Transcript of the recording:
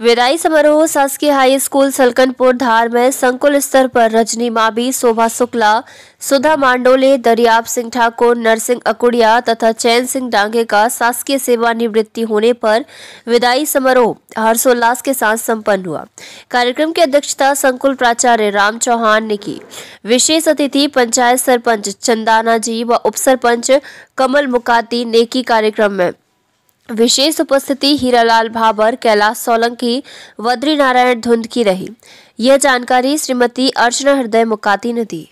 विदाई समारोह शासकीय हाई स्कूल सलकनपुर धार में संकुल स्तर पर रजनी माबी शोभा शुक्ला सुधा मांडोले दरियाब सिंह ठाकुर नरसिंह अकुड़िया तथा चैन सिंह डांगे का शासकीय सेवानिवृत्ति होने पर विदाई समारोह हर्षोल्लास के साथ संपन्न हुआ कार्यक्रम की अध्यक्षता संकुल प्राचार्य राम चौहान ने की विशेष अतिथि पंचायत सरपंच चंदाना जी व उप सरपंच कमल मुकाती ने की कार्यक्रम में विशेष उपस्थिति हीरालाल भाबर कैलाश सोलंकी वद्री नारायण धुंध की रही यह जानकारी श्रीमती अर्चना हृदय मुकाती ने दी